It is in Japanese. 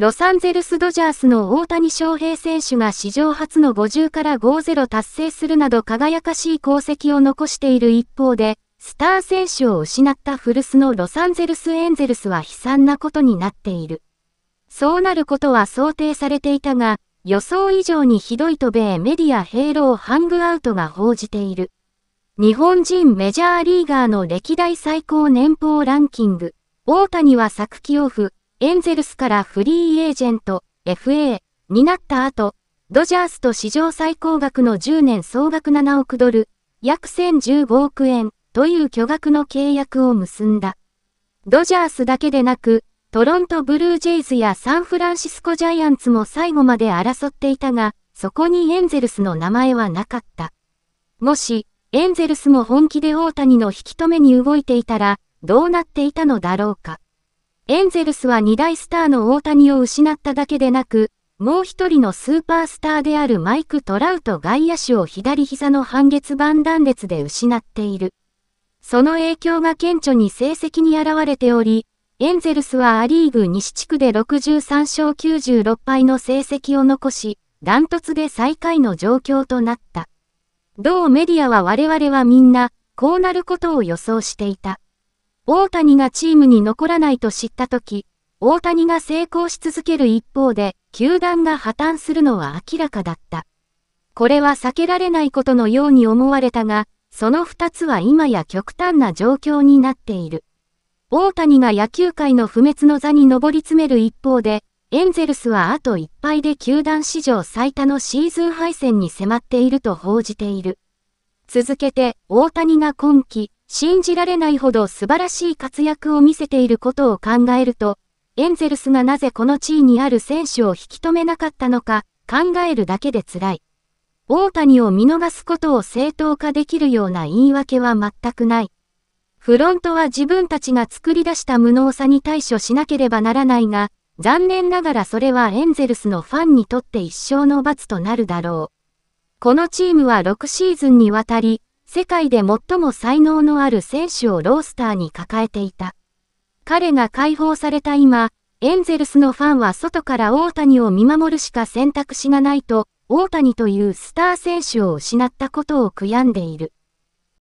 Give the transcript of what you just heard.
ロサンゼルスドジャースの大谷翔平選手が史上初の50から50達成するなど輝かしい功績を残している一方で、スター選手を失った古巣のロサンゼルスエンゼルスは悲惨なことになっている。そうなることは想定されていたが、予想以上にひどいと米メディアヘイローハングアウトが報じている。日本人メジャーリーガーの歴代最高年俸ランキング、大谷は昨季オフ、エンゼルスからフリーエージェント、FA になった後、ドジャースと史上最高額の10年総額7億ドル、約1015億円という巨額の契約を結んだ。ドジャースだけでなく、トロントブルージェイズやサンフランシスコジャイアンツも最後まで争っていたが、そこにエンゼルスの名前はなかった。もし、エンゼルスも本気で大谷の引き止めに動いていたら、どうなっていたのだろうか。エンゼルスは2大スターの大谷を失っただけでなく、もう一人のスーパースターであるマイク・トラウト外野手を左膝の半月板断裂で失っている。その影響が顕著に成績に現れており、エンゼルスはアリーグ西地区で63勝96敗の成績を残し、ダントツで最下位の状況となった。同メディアは我々はみんな、こうなることを予想していた。大谷がチームに残らないと知ったとき、大谷が成功し続ける一方で、球団が破綻するのは明らかだった。これは避けられないことのように思われたが、その二つは今や極端な状況になっている。大谷が野球界の不滅の座に上り詰める一方で、エンゼルスはあと一敗で球団史上最多のシーズン敗戦に迫っていると報じている。続けて、大谷が今季、信じられないほど素晴らしい活躍を見せていることを考えると、エンゼルスがなぜこの地位にある選手を引き止めなかったのか考えるだけで辛い。大谷を見逃すことを正当化できるような言い訳は全くない。フロントは自分たちが作り出した無能さに対処しなければならないが、残念ながらそれはエンゼルスのファンにとって一生の罰となるだろう。このチームは6シーズンにわたり、世界で最も才能のある選手をロースターに抱えていた。彼が解放された今、エンゼルスのファンは外から大谷を見守るしか選択肢がないと、大谷というスター選手を失ったことを悔やんでいる。